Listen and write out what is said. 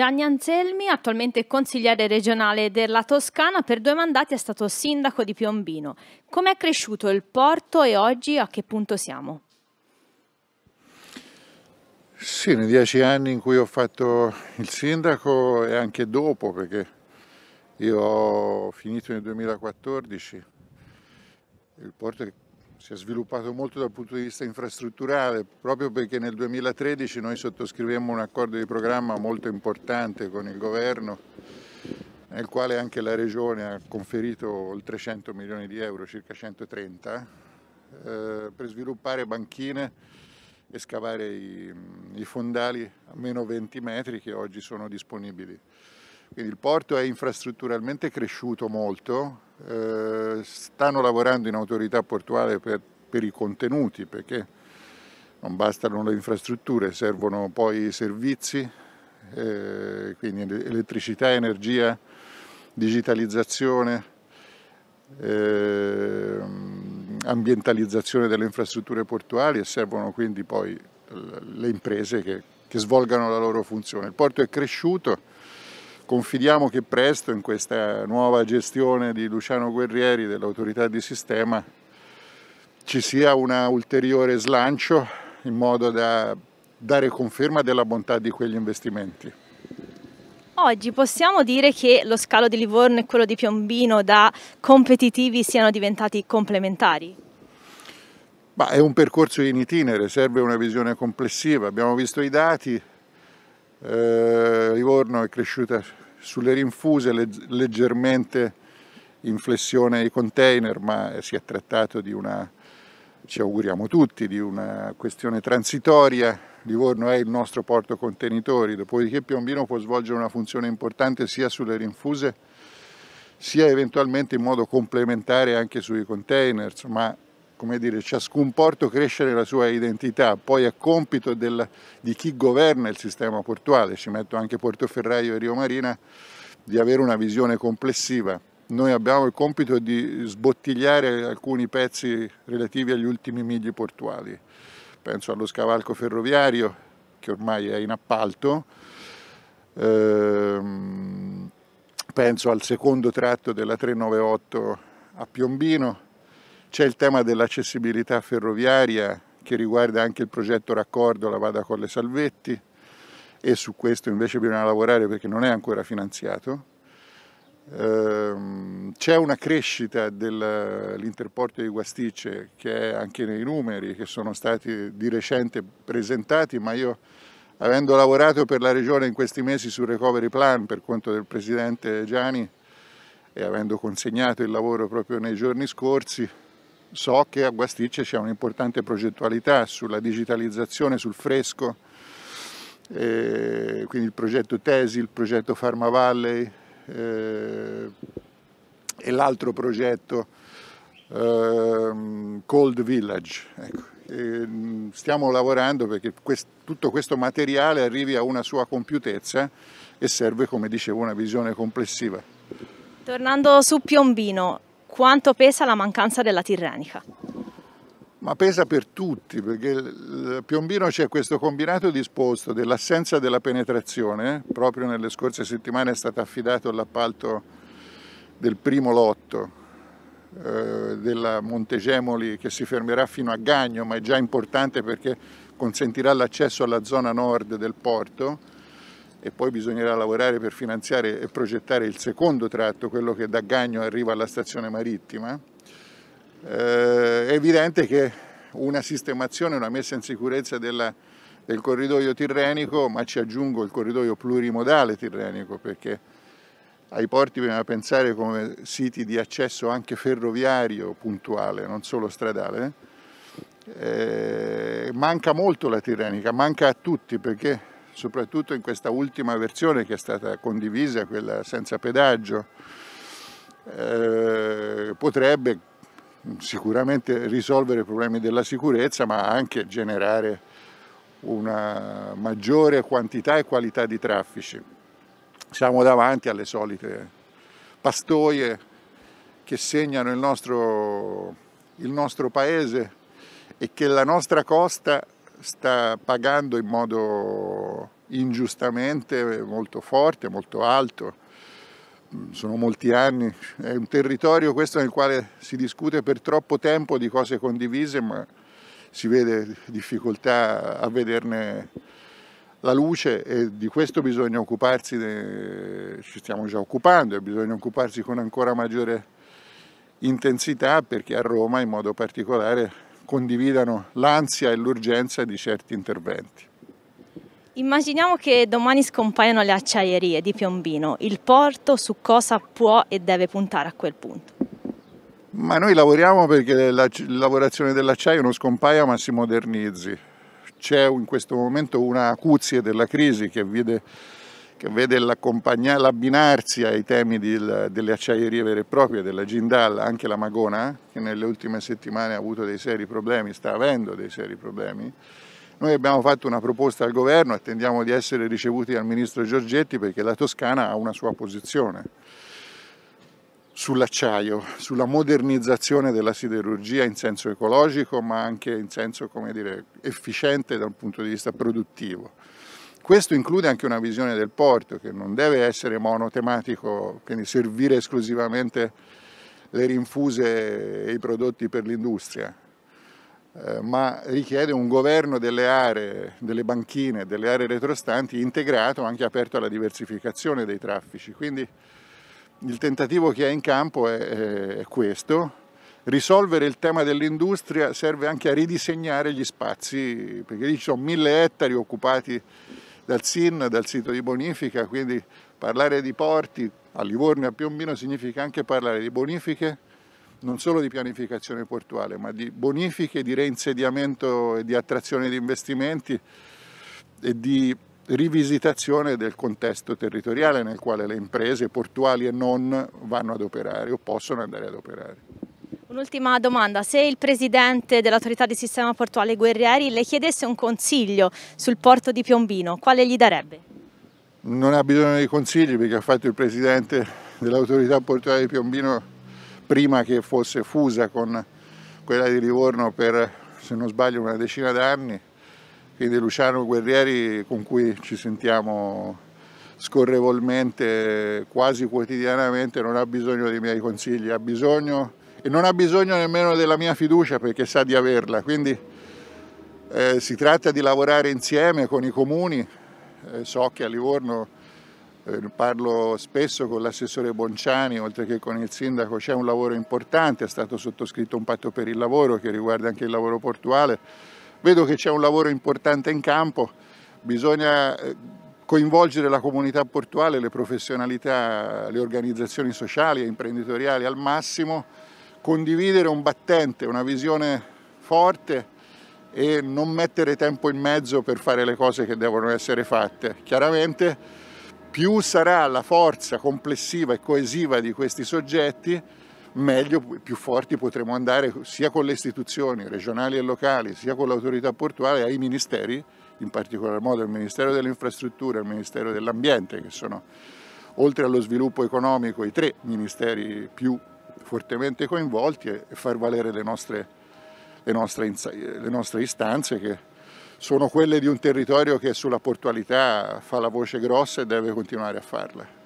Gianni Anselmi, attualmente consigliere regionale della Toscana, per due mandati è stato sindaco di Piombino. Com'è cresciuto il porto e oggi a che punto siamo? Sì, nei dieci anni in cui ho fatto il sindaco e anche dopo, perché io ho finito nel 2014, il porto si è sviluppato molto dal punto di vista infrastrutturale, proprio perché nel 2013 noi sottoscrivemmo un accordo di programma molto importante con il governo, nel quale anche la Regione ha conferito oltre 100 milioni di euro, circa 130, eh, per sviluppare banchine e scavare i, i fondali a meno 20 metri che oggi sono disponibili. Quindi il porto è infrastrutturalmente cresciuto molto, eh, stanno lavorando in autorità portuale per, per i contenuti perché non bastano le infrastrutture, servono poi i servizi, eh, quindi elettricità, energia, digitalizzazione, eh, ambientalizzazione delle infrastrutture portuali e servono quindi poi le imprese che, che svolgano la loro funzione. Il porto è cresciuto, Confidiamo che presto in questa nuova gestione di Luciano Guerrieri dell'autorità di sistema ci sia un ulteriore slancio in modo da dare conferma della bontà di quegli investimenti. Oggi possiamo dire che lo scalo di Livorno e quello di Piombino da competitivi siano diventati complementari? Ma è un percorso in itinere, serve una visione complessiva. Abbiamo visto i dati, eh, Livorno è cresciuta sulle rinfuse, leggermente in flessione ai container, ma si è trattato di una, ci auguriamo tutti, di una questione transitoria. Livorno è il nostro porto contenitori, dopodiché Piombino può svolgere una funzione importante sia sulle rinfuse sia eventualmente in modo complementare anche sui container, ma come dire, ciascun porto crescere la sua identità, poi a compito del, di chi governa il sistema portuale, ci metto anche Portoferraio e Rio Marina, di avere una visione complessiva. Noi abbiamo il compito di sbottigliare alcuni pezzi relativi agli ultimi migli portuali. Penso allo scavalco ferroviario, che ormai è in appalto, ehm, penso al secondo tratto della 398 a Piombino, c'è il tema dell'accessibilità ferroviaria che riguarda anche il progetto raccordo La Vada Colle Salvetti e su questo invece bisogna lavorare perché non è ancora finanziato. Ehm, c'è una crescita dell'interporto di Guastice che è anche nei numeri che sono stati di recente presentati, ma io avendo lavorato per la regione in questi mesi sul recovery plan per conto del presidente Gianni e avendo consegnato il lavoro proprio nei giorni scorsi, So che a Guasticce c'è un'importante progettualità sulla digitalizzazione, sul fresco, eh, quindi il progetto Tesi, il progetto Pharma Valley eh, e l'altro progetto eh, Cold Village. Ecco. Mm, stiamo lavorando perché quest tutto questo materiale arrivi a una sua compiutezza e serve, come dicevo, una visione complessiva. Tornando su Piombino, quanto pesa la mancanza della Tirrenica? Ma pesa per tutti, perché a Piombino c'è questo combinato disposto dell'assenza della penetrazione, eh. proprio nelle scorse settimane è stato affidato l'appalto del primo lotto eh, della Montegemoli che si fermerà fino a Gagno, ma è già importante perché consentirà l'accesso alla zona nord del porto, e poi bisognerà lavorare per finanziare e progettare il secondo tratto, quello che da Gagno arriva alla stazione marittima, eh, è evidente che una sistemazione, una messa in sicurezza della, del corridoio tirrenico, ma ci aggiungo il corridoio plurimodale tirrenico, perché ai porti bisogna pensare come siti di accesso anche ferroviario puntuale, non solo stradale, eh, manca molto la tirrenica, manca a tutti perché soprattutto in questa ultima versione che è stata condivisa, quella senza pedaggio, eh, potrebbe sicuramente risolvere i problemi della sicurezza ma anche generare una maggiore quantità e qualità di traffici. Siamo davanti alle solite pastoie che segnano il nostro, il nostro paese e che la nostra costa sta pagando in modo ingiustamente molto forte, molto alto. Mm, sono molti anni, è un territorio questo nel quale si discute per troppo tempo di cose condivise, ma si vede difficoltà a vederne la luce e di questo bisogna occuparsi, ci stiamo già occupando e bisogna occuparsi con ancora maggiore intensità perché a Roma in modo particolare condividano l'ansia e l'urgenza di certi interventi. Immaginiamo che domani scompaiano le acciaierie di Piombino, il porto su cosa può e deve puntare a quel punto? Ma noi lavoriamo perché la lavorazione dell'acciaio non scompaia ma si modernizzi. C'è in questo momento una acuzie della crisi che vede che vede l'abbinarsi ai temi di, delle acciaierie vere e proprie, della Gindal, anche la Magona, che nelle ultime settimane ha avuto dei seri problemi, sta avendo dei seri problemi. Noi abbiamo fatto una proposta al governo, attendiamo di essere ricevuti dal ministro Giorgetti perché la Toscana ha una sua posizione sull'acciaio, sulla modernizzazione della siderurgia in senso ecologico ma anche in senso dire, efficiente dal punto di vista produttivo. Questo include anche una visione del porto che non deve essere monotematico, quindi servire esclusivamente le rinfuse e i prodotti per l'industria, eh, ma richiede un governo delle aree, delle banchine, delle aree retrostanti integrato, anche aperto alla diversificazione dei traffici. Quindi il tentativo che è in campo è, è questo. Risolvere il tema dell'industria serve anche a ridisegnare gli spazi, perché lì ci sono mille ettari occupati dal SIN, dal sito di bonifica, quindi parlare di porti a Livorno e a Piombino significa anche parlare di bonifiche, non solo di pianificazione portuale, ma di bonifiche, di reinsediamento e di attrazione di investimenti e di rivisitazione del contesto territoriale nel quale le imprese portuali e non vanno ad operare o possono andare ad operare. Un'ultima domanda, se il presidente dell'autorità di sistema portuale Guerrieri le chiedesse un consiglio sul porto di Piombino, quale gli darebbe? Non ha bisogno di consigli perché ha fatto il presidente dell'autorità portuale di Piombino prima che fosse fusa con quella di Livorno per, se non sbaglio, una decina d'anni. Quindi Luciano Guerrieri con cui ci sentiamo scorrevolmente, quasi quotidianamente, non ha bisogno dei miei consigli, ha bisogno e non ha bisogno nemmeno della mia fiducia perché sa di averla, quindi eh, si tratta di lavorare insieme con i comuni, eh, so che a Livorno eh, parlo spesso con l'assessore Bonciani, oltre che con il sindaco, c'è un lavoro importante, è stato sottoscritto un patto per il lavoro che riguarda anche il lavoro portuale, vedo che c'è un lavoro importante in campo, bisogna eh, coinvolgere la comunità portuale, le professionalità, le organizzazioni sociali e imprenditoriali al massimo condividere un battente, una visione forte e non mettere tempo in mezzo per fare le cose che devono essere fatte. Chiaramente più sarà la forza complessiva e coesiva di questi soggetti, meglio, e più forti potremo andare sia con le istituzioni regionali e locali, sia con l'autorità portuale, ai ministeri, in particolar modo il Ministero delle Infrastrutture e il Ministero dell'Ambiente, che sono oltre allo sviluppo economico i tre ministeri più importanti fortemente coinvolti e far valere le nostre, le nostre, le nostre istanze che sono quelle di un territorio che sulla portualità fa la voce grossa e deve continuare a farla.